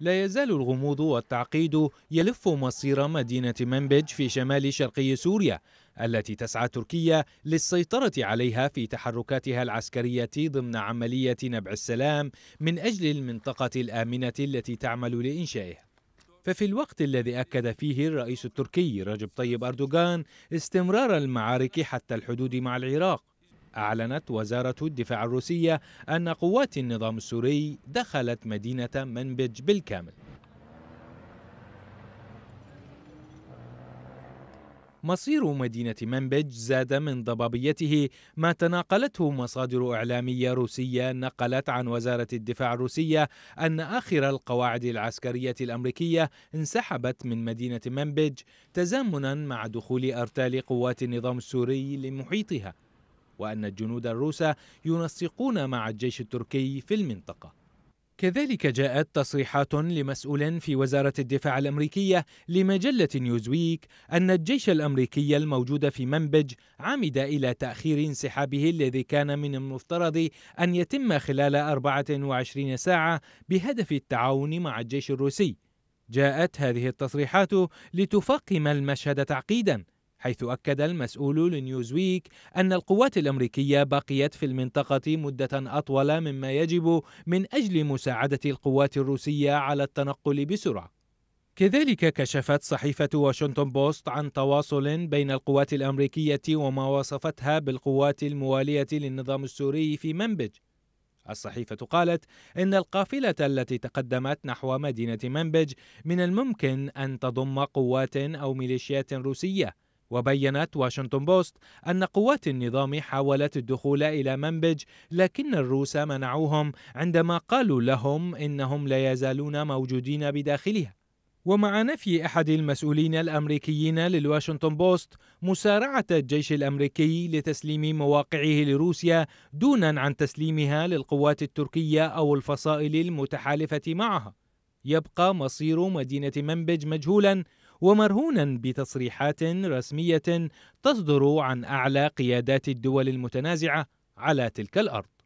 لا يزال الغموض والتعقيد يلف مصير مدينة منبج في شمال شرقي سوريا التي تسعى تركيا للسيطرة عليها في تحركاتها العسكرية ضمن عملية نبع السلام من أجل المنطقة الآمنة التي تعمل لإنشائها ففي الوقت الذي أكد فيه الرئيس التركي رجب طيب أردوغان استمرار المعارك حتى الحدود مع العراق أعلنت وزارة الدفاع الروسية أن قوات النظام السوري دخلت مدينة منبج بالكامل مصير مدينة منبج زاد من ضبابيته ما تناقلته مصادر إعلامية روسية نقلت عن وزارة الدفاع الروسية أن آخر القواعد العسكرية الأمريكية انسحبت من مدينة منبج تزامنا مع دخول أرتال قوات النظام السوري لمحيطها وأن الجنود الروس ينسقون مع الجيش التركي في المنطقة كذلك جاءت تصريحات لمسؤول في وزارة الدفاع الأمريكية لمجلة نيوزويك أن الجيش الأمريكي الموجود في منبج عمد إلى تأخير انسحابه الذي كان من المفترض أن يتم خلال 24 ساعة بهدف التعاون مع الجيش الروسي. جاءت هذه التصريحات لتفاقم المشهد تعقيداً حيث أكد المسؤول لنيوزويك أن القوات الأمريكية بقيت في المنطقة مدة أطول مما يجب من أجل مساعدة القوات الروسية على التنقل بسرعة. كذلك كشفت صحيفة واشنطن بوست عن تواصل بين القوات الأمريكية وما وصفتها بالقوات الموالية للنظام السوري في منبج. الصحيفة قالت إن القافلة التي تقدمت نحو مدينة منبج من الممكن أن تضم قوات أو ميليشيات روسية وبينت واشنطن بوست أن قوات النظام حاولت الدخول إلى منبج لكن الروس منعوهم عندما قالوا لهم إنهم لا يزالون موجودين بداخلها ومع نفي أحد المسؤولين الأمريكيين للواشنطن بوست مسارعة الجيش الأمريكي لتسليم مواقعه لروسيا دونا عن تسليمها للقوات التركية أو الفصائل المتحالفة معها يبقى مصير مدينة منبج مجهولا ومرهونا بتصريحات رسمية تصدر عن أعلى قيادات الدول المتنازعة على تلك الأرض